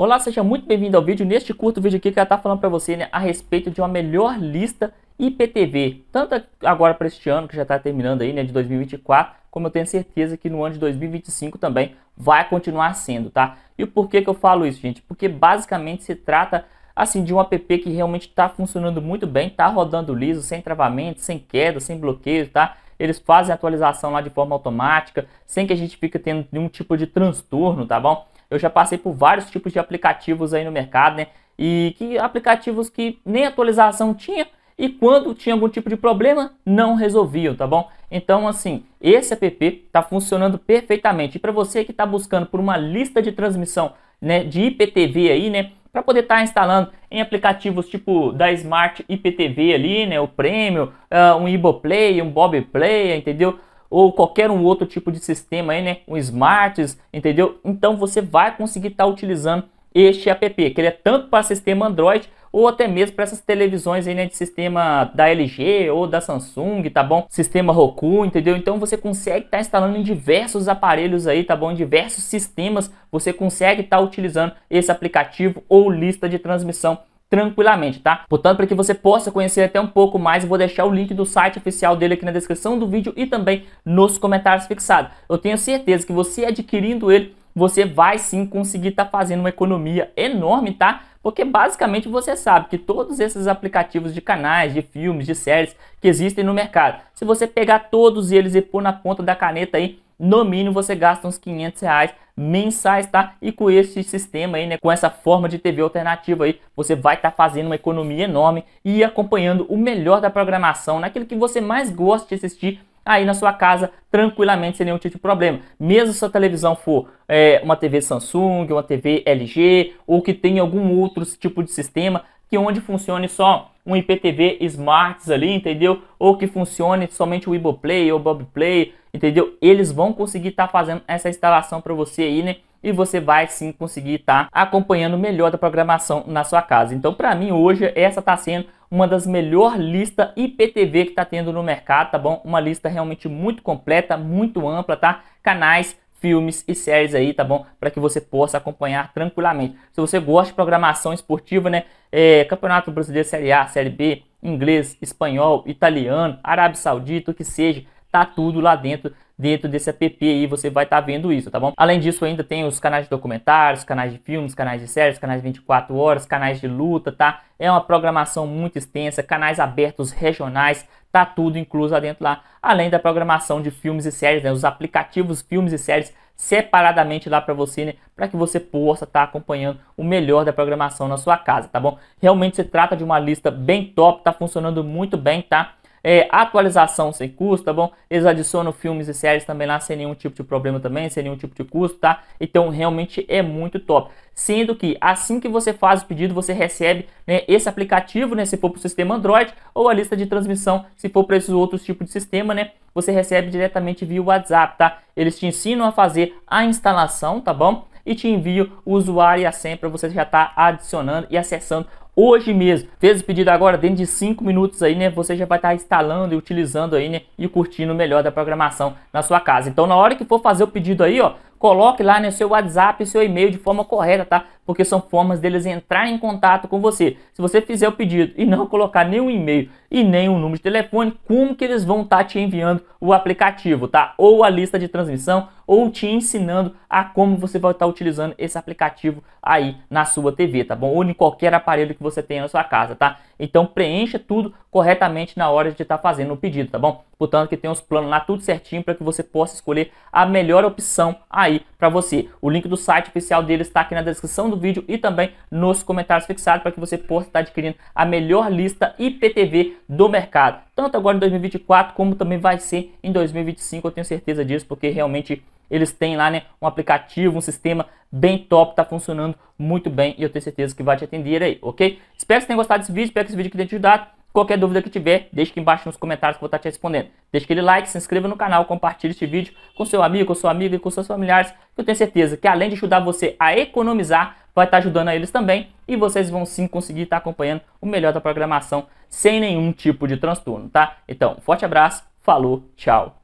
Olá, seja muito bem-vindo ao vídeo. Neste curto vídeo aqui que eu estar tá falando para você né, a respeito de uma melhor lista IPTV, tanto agora para este ano que já está terminando aí, né, de 2024, como eu tenho certeza que no ano de 2025 também vai continuar sendo, tá? E por que que eu falo isso, gente? Porque basicamente se trata assim de um app que realmente está funcionando muito bem, está rodando liso, sem travamento, sem queda, sem bloqueio, tá? Eles fazem a atualização lá de forma automática, sem que a gente fique tendo nenhum tipo de transtorno, tá bom? Eu já passei por vários tipos de aplicativos aí no mercado, né? E que aplicativos que nem atualização tinha e quando tinha algum tipo de problema, não resolviam, tá bom? Então, assim, esse app está funcionando perfeitamente. E para você que está buscando por uma lista de transmissão né, de IPTV aí, né? Para poder estar tá instalando em aplicativos tipo da Smart IPTV ali, né? O Premium, uh, um Iboplay, um Bob Play, entendeu? ou qualquer um outro tipo de sistema aí, né? Um smarts, entendeu? Então você vai conseguir estar tá utilizando este app, que ele é tanto para sistema Android ou até mesmo para essas televisões aí, né, de sistema da LG ou da Samsung, tá bom? Sistema Roku, entendeu? Então você consegue estar tá instalando em diversos aparelhos aí, tá bom? Em diversos sistemas, você consegue estar tá utilizando esse aplicativo ou lista de transmissão tranquilamente, tá? Portanto, para que você possa conhecer até um pouco mais, eu vou deixar o link do site oficial dele aqui na descrição do vídeo e também nos comentários fixados. Eu tenho certeza que você adquirindo ele, você vai sim conseguir estar tá fazendo uma economia enorme, tá? Porque basicamente você sabe que todos esses aplicativos de canais, de filmes, de séries que existem no mercado, se você pegar todos eles e pôr na ponta da caneta aí, no mínimo você gasta uns 500 reais mensais, tá? E com esse sistema aí, né, com essa forma de TV alternativa aí, você vai estar tá fazendo uma economia enorme e acompanhando o melhor da programação, naquilo que você mais gosta de assistir aí na sua casa tranquilamente sem nenhum tipo de problema. Mesmo se a televisão for é, uma TV Samsung, uma TV LG ou que tenha algum outro tipo de sistema que onde funcione só um IPTV Smarts ali, entendeu? Ou que funcione somente o Iboplay ou Bobplay, entendeu? Eles vão conseguir estar tá fazendo essa instalação para você aí, né? E você vai sim conseguir estar tá acompanhando melhor da programação na sua casa. Então, para mim, hoje, essa está sendo uma das melhores listas IPTV que está tendo no mercado, tá bom? Uma lista realmente muito completa, muito ampla, tá? Canais filmes e séries aí, tá bom? Para que você possa acompanhar tranquilamente. Se você gosta de programação esportiva, né? É, Campeonato Brasileiro Série A, Série B, inglês, espanhol, italiano, Arábia Saudita, o que seja, tá tudo lá dentro dentro desse app aí, você vai estar tá vendo isso, tá bom? Além disso, ainda tem os canais de documentários, canais de filmes, canais de séries, canais 24 horas, canais de luta, tá? É uma programação muito extensa, canais abertos regionais, tá tudo incluso lá dentro lá, além da programação de filmes e séries, né, os aplicativos filmes e séries separadamente lá para você, né, para que você possa estar tá acompanhando o melhor da programação na sua casa, tá bom? Realmente se trata de uma lista bem top, tá funcionando muito bem, tá? É, atualização sem custo, tá bom? Eles adicionam filmes e séries também lá sem nenhum tipo de problema também, sem nenhum tipo de custo, tá? Então realmente é muito top. Sendo que assim que você faz o pedido, você recebe né, esse aplicativo, né? Se for para o sistema Android ou a lista de transmissão, se for para esses outros tipos de sistema, né? Você recebe diretamente via WhatsApp, tá? Eles te ensinam a fazer a instalação, tá bom? e te envio o usuário e a senha para você já estar tá adicionando e acessando hoje mesmo. Fez o pedido agora, dentro de 5 minutos aí, né? Você já vai estar tá instalando e utilizando aí, né? E curtindo o melhor da programação na sua casa. Então, na hora que for fazer o pedido aí, ó, coloque lá no né, seu WhatsApp, seu e-mail de forma correta, tá? porque são formas deles entrar em contato com você. Se você fizer o pedido e não colocar nenhum e-mail e nem um número de telefone, como que eles vão estar tá te enviando o aplicativo, tá? Ou a lista de transmissão, ou te ensinando a como você vai estar tá utilizando esse aplicativo aí na sua TV, tá bom? Ou em qualquer aparelho que você tenha na sua casa, tá? Então preencha tudo corretamente na hora de estar tá fazendo o pedido, tá bom? Portanto, que tem os planos lá tudo certinho para que você possa escolher a melhor opção aí para você. O link do site oficial dele está aqui na descrição do vídeo e também nos comentários fixados para que você possa estar adquirindo a melhor lista IPTV do mercado. Tanto agora em 2024 como também vai ser em 2025, eu tenho certeza disso, porque realmente eles têm lá né, um aplicativo, um sistema bem top, tá funcionando muito bem e eu tenho certeza que vai te atender aí, ok? Espero que você tenha gostado desse vídeo, espero que esse vídeo tenha te ajudado. Qualquer dúvida que tiver, deixe aqui embaixo nos comentários que eu vou estar te respondendo. Deixe aquele like, se inscreva no canal, compartilhe este vídeo com seu amigo, com sua amiga e com seus familiares. Eu tenho certeza que além de ajudar você a economizar, vai estar tá ajudando a eles também e vocês vão sim conseguir estar tá acompanhando o melhor da programação sem nenhum tipo de transtorno, tá? Então, forte abraço, falou, tchau!